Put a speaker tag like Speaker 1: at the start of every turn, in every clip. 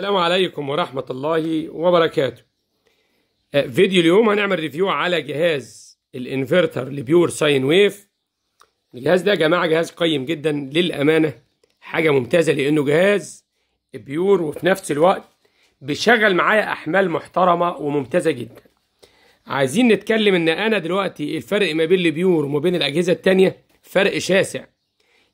Speaker 1: السلام عليكم ورحمة الله وبركاته آه، فيديو اليوم هنعمل ريفيو على جهاز الانفرتر لبيور ساين ويف الجهاز ده يا جماعة جهاز قيم جدا للأمانة حاجة ممتازة لأنه جهاز بيور وفي نفس الوقت بيشغل معايا أحمال محترمة وممتازة جدا عايزين نتكلم إن أنا دلوقتي الفرق ما بين البيور وما بين الأجهزة التانية فرق شاسع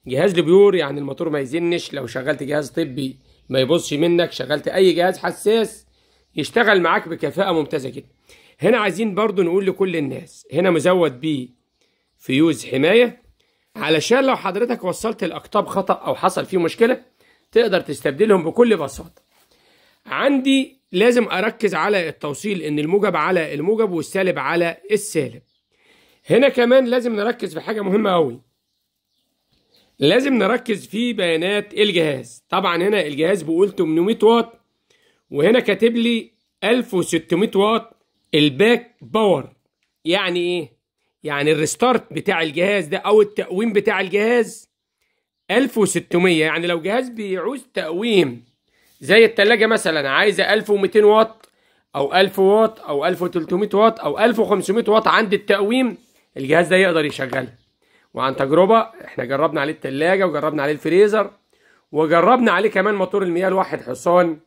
Speaker 1: جهاز البيور يعني الموتور ما يزنش لو شغلت جهاز طبي ما يبصش منك شغلت اي جهاز حساس يشتغل معاك بكفاءه ممتازه جدا هنا عايزين برضو نقول لكل الناس هنا مزود بيه فيوز حمايه علشان لو حضرتك وصلت الاقطاب خطا او حصل فيه مشكله تقدر تستبدلهم بكل بساطه عندي لازم اركز على التوصيل ان الموجب على الموجب والسالب على السالب هنا كمان لازم نركز في حاجه مهمه قوي لازم نركز في بيانات الجهاز طبعا هنا الجهاز بيقول 800 واط وهنا كاتب لي 1600 واط الباك باور يعني ايه يعني الريستارت بتاع الجهاز ده او التقويم بتاع الجهاز 1600 يعني لو جهاز بيعوز تقويم زي التلاجة مثلا عايزة 1200 واط او 1000 واط او 1300 واط او 1500 واط عند التقويم الجهاز ده يقدر يشغلها وعن تجربة احنا جربنا عليه التلاجة وجربنا عليه الفريزر وجربنا عليه كمان موتور المياه لواحد حصان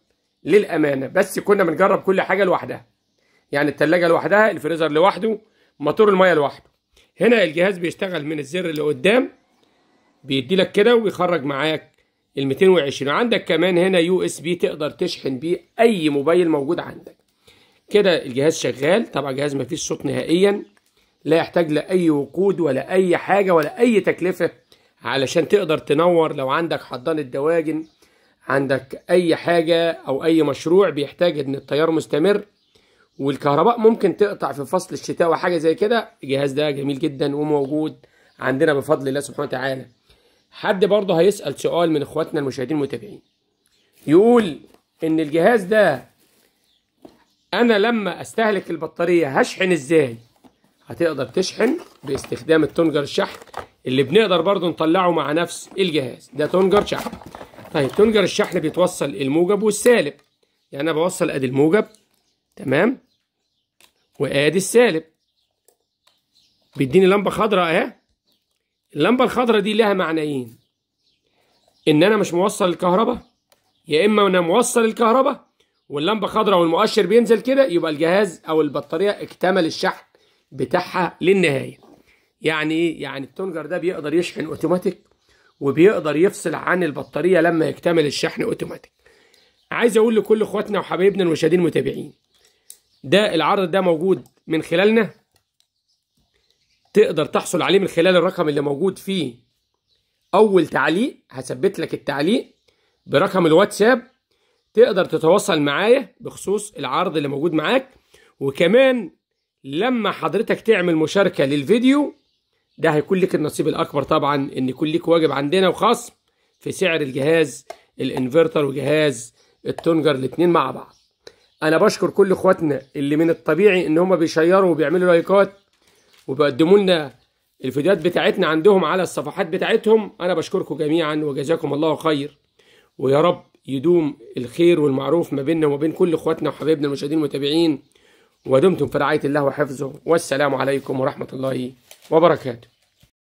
Speaker 1: للأمانة بس كنا بنجرب كل حاجة لوحدها يعني التلاجة لوحدها الفريزر لوحده موتور المياه لوحده هنا الجهاز بيشتغل من الزر اللي قدام بيدي لك كده ويخرج معاك ال 220 عندك كمان هنا يو اس بي تقدر تشحن بيه اي موبايل موجود عندك كده الجهاز شغال طبعا جهاز مفيش صوت نهائيا لا يحتاج لأي وقود ولا أي حاجة ولا أي تكلفة علشان تقدر تنور لو عندك حضانة دواجن عندك أي حاجة أو أي مشروع بيحتاج إن التيار مستمر والكهرباء ممكن تقطع في فصل الشتاء وحاجة زي كده الجهاز ده جميل جدا وموجود عندنا بفضل الله سبحانه وتعالى حد برضه هيسأل سؤال من إخواتنا المشاهدين المتابعين يقول إن الجهاز ده أنا لما أستهلك البطارية هشحن إزاي هتقدر تشحن باستخدام التونجر الشحن اللي بنقدر برضو نطلعه مع نفس الجهاز ده تونجر شحن طيب تونجر الشحن بيتوصل الموجب والسالب يعني انا بوصل ادي الموجب تمام وادي السالب بيديني لمبه خضراء اهي اللمبه الخضراء دي لها معنيين ان انا مش موصل الكهرباء يا اما انا موصل الكهرباء واللمبه خضراء والمؤشر بينزل كده يبقى الجهاز او البطاريه اكتمل الشحن بتاعها للنهايه يعني ايه يعني التونجر ده بيقدر يشحن اوتوماتيك وبيقدر يفصل عن البطاريه لما يكتمل الشحن اوتوماتيك عايز اقول لكل اخواتنا وحبايبنا المشاهدين المتابعين ده العرض ده موجود من خلالنا تقدر تحصل عليه من خلال الرقم اللي موجود فيه اول تعليق هثبت لك التعليق برقم الواتساب تقدر تتواصل معايا بخصوص العرض اللي موجود معاك وكمان لما حضرتك تعمل مشاركة للفيديو ده هيكون لك النصيب الأكبر طبعا إن يكون ليك واجب عندنا وخصم في سعر الجهاز الانفرتر وجهاز التونجر الاتنين مع بعض انا بشكر كل اخواتنا اللي من الطبيعي ان هما بيشيروا وبيعملوا لايكات وبيقدموا لنا الفيديوهات بتاعتنا عندهم على الصفحات بتاعتهم انا بشكركم جميعا وجزاكم الله خير ويا رب يدوم الخير والمعروف ما بيننا وما بين كل اخواتنا وحبايبنا المشاهدين المتابعين ودمتم في رعاية الله وحفظه والسلام عليكم ورحمة الله وبركاته